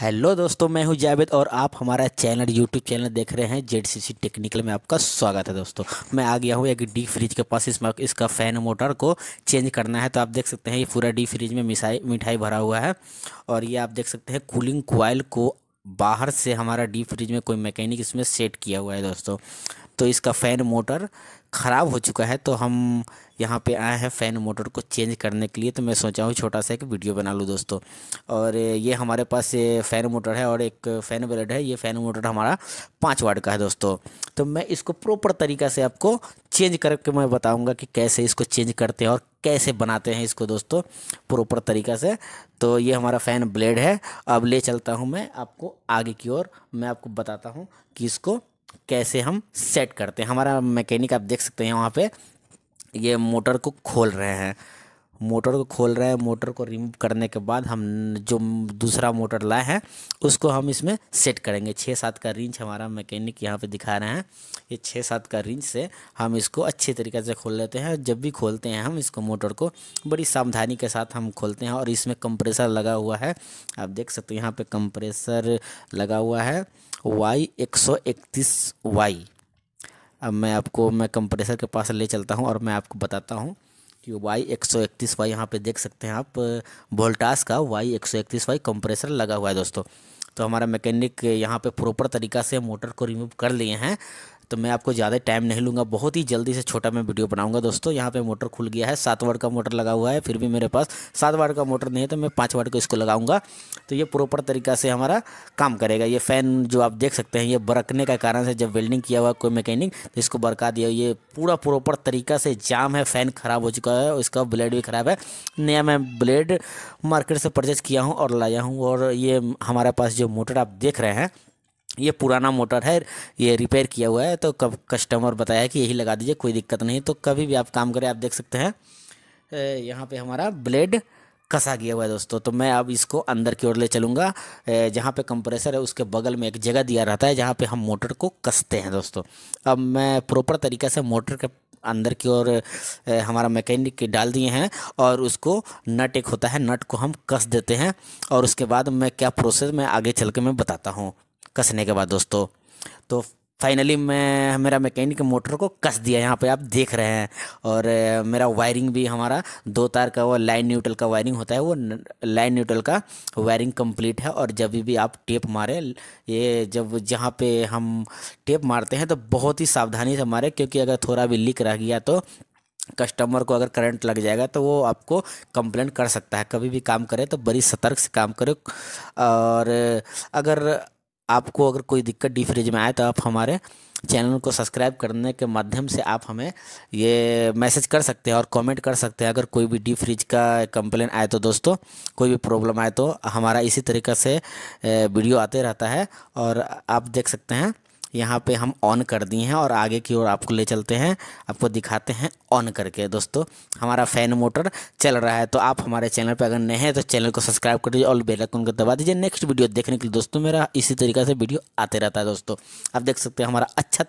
hello दोस्तों मैं हूं जावेद और आप हमारा चैनल यूट्यूब चैनल देख रहे हैं जेड सी सी टेक्निकल में आपका स्वागत है दोस्तों मैं आ गया हूं एक डी फ्रिज के पास इसमें इसका फ़ैन मोटर को चेंज करना है तो आप देख सकते हैं ये पूरा डी फ्रिज में मिसाई मिठाई भरा हुआ है और ये आप देख सकते हैं कूलिंग क्वाइल को बाहर से हमारा डी फ्रिज में कोई मैकेनिक इसमें सेट किया हुआ है दोस्तों तो इसका फ़ैन मोटर ख़राब हो चुका है तो हम यहाँ पे आए हैं फ़ैन मोटर को चेंज करने के लिए तो मैं सोचा हूँ छोटा सा एक वीडियो बना लूँ दोस्तों और ये हमारे पास फ़ैन मोटर है और एक फ़ैन ब्लेड है ये फ़ैन मोटर हमारा पाँच वाट का है दोस्तों तो मैं इसको प्रॉपर तरीका से आपको चेंज करके मैं बताऊँगा कि कैसे इसको चेंज करते हैं और कैसे बनाते हैं इसको दोस्तों प्रॉपर तरीका से तो ये हमारा फ़ैन ब्लेड है अब ले चलता हूँ मैं आपको आगे की ओर मैं आपको बताता हूँ कि इसको कैसे हम सेट करते हैं हमारा मैकेनिक आप देख सकते हैं वहाँ पे ये मोटर को खोल रहे हैं मोटर को खोल रहे हैं मोटर को रिमूव करने के बाद हम जो दूसरा मोटर लाए हैं उसको हम इसमें सेट करेंगे छः सात का रिंच हमारा मैकेनिक यहाँ पे दिखा रहे हैं ये छः सात का रिंच से हम इसको अच्छे तरीके से खोल लेते हैं जब भी खोलते हैं हम इसको मोटर को बड़ी सावधानी के साथ हम खोलते हैं और इसमें कंप्रेसर लगा हुआ है आप देख सकते हो यहाँ पर कंप्रेसर लगा हुआ है वाई एक सौ इकतीस वाई अब मैं आपको मैं कंप्रेसर के पास ले चलता हूँ और मैं आपको बताता हूँ कि वाई एक सौ इकतीस वाई यहाँ पर देख सकते हैं आप वोल्टास का वाई एक सौ इकतीस वाई कंप्रेसर लगा हुआ है दोस्तों तो हमारा मैकेनिक यहाँ पे प्रॉपर तरीका से मोटर को रिमूव कर लिए हैं तो मैं आपको ज़्यादा टाइम नहीं लूँगा बहुत ही जल्दी से छोटा मैं वीडियो बनाऊँगा दोस्तों यहाँ पर मोटर खुल गया है सात वाट का मोटर लगा हुआ है फिर भी मेरे पास सात वाट का मोटर नहीं है तो मैं पाँच वाट को इसको लगाऊँगा तो ये प्रॉपर तरीका से हमारा काम करेगा ये फ़ैन जो आप देख सकते हैं ये बरकने का कारण से जब वेल्डिंग किया हुआ कोई मैकेनिक तो इसको बरका दिया ये पूरा प्रॉपर तरीका से जाम है फ़ैन ख़राब हो चुका है इसका ब्लेड भी ख़राब है नया मैं ब्लेड मार्केट से परचेज़ किया हूँ और लाया हूँ और ये हमारे पास जो मोटर आप देख रहे हैं ये पुराना मोटर है ये रिपेयर किया हुआ है तो कब कस्टमर बताया कि यही लगा दीजिए कोई दिक्कत नहीं तो कभी भी आप काम करें आप देख सकते हैं यहाँ पे हमारा ब्लेड कसा गया हुआ है दोस्तों तो मैं अब इसको अंदर की ओर ले चलूँगा जहाँ पे कंप्रेसर है उसके बगल में एक जगह दिया रहता है जहाँ पे हम मोटर को कसते हैं दोस्तों अब मैं प्रॉपर तरीके से मोटर के अंदर की ओर हमारा मैकेनिक डाल दिए हैं और उसको नट एक होता है नट को हम कस देते हैं और उसके बाद मैं क्या प्रोसेस मैं आगे चल के मैं बताता हूँ कसने के बाद दोस्तों तो फाइनली मैं मेरा मैकेनिक मोटर को कस दिया यहाँ पे आप देख रहे हैं और मेरा वायरिंग भी हमारा दो तार का वो लाइन न्यूट्रल का वायरिंग होता है वो लाइन न्यूट्रल का वायरिंग कंप्लीट है और जब भी आप टेप मारें ये जब जहाँ पे हम टेप मारते हैं तो बहुत ही सावधानी से मारें क्योंकि अगर थोड़ा भी लीक रह गया तो कस्टमर को अगर करंट लग जाएगा तो वो आपको कंप्लेंट कर सकता है कभी भी काम करें तो बड़ी सतर्क से काम करें और अगर आपको अगर कोई दिक्कत डी फ्रिज में आए तो आप हमारे चैनल को सब्सक्राइब करने के माध्यम से आप हमें ये मैसेज कर सकते हैं और कमेंट कर सकते हैं अगर कोई भी डी फ्रिज का कंप्लेन आए तो दोस्तों कोई भी प्रॉब्लम आए तो हमारा इसी तरीके से वीडियो आते रहता है और आप देख सकते हैं यहाँ पे हम ऑन कर दिए हैं और आगे की ओर आपको ले चलते हैं आपको दिखाते हैं ऑन करके दोस्तों हमारा फ़ैन मोटर चल रहा है तो आप हमारे चैनल पर अगर नए हैं तो चैनल को सब्सक्राइब कर दीजिए और बेलाइकन को दबा दीजिए नेक्स्ट वीडियो देखने के लिए दोस्तों मेरा इसी तरीके से वीडियो आते रहता है दोस्तों आप देख सकते हैं हमारा अच्छा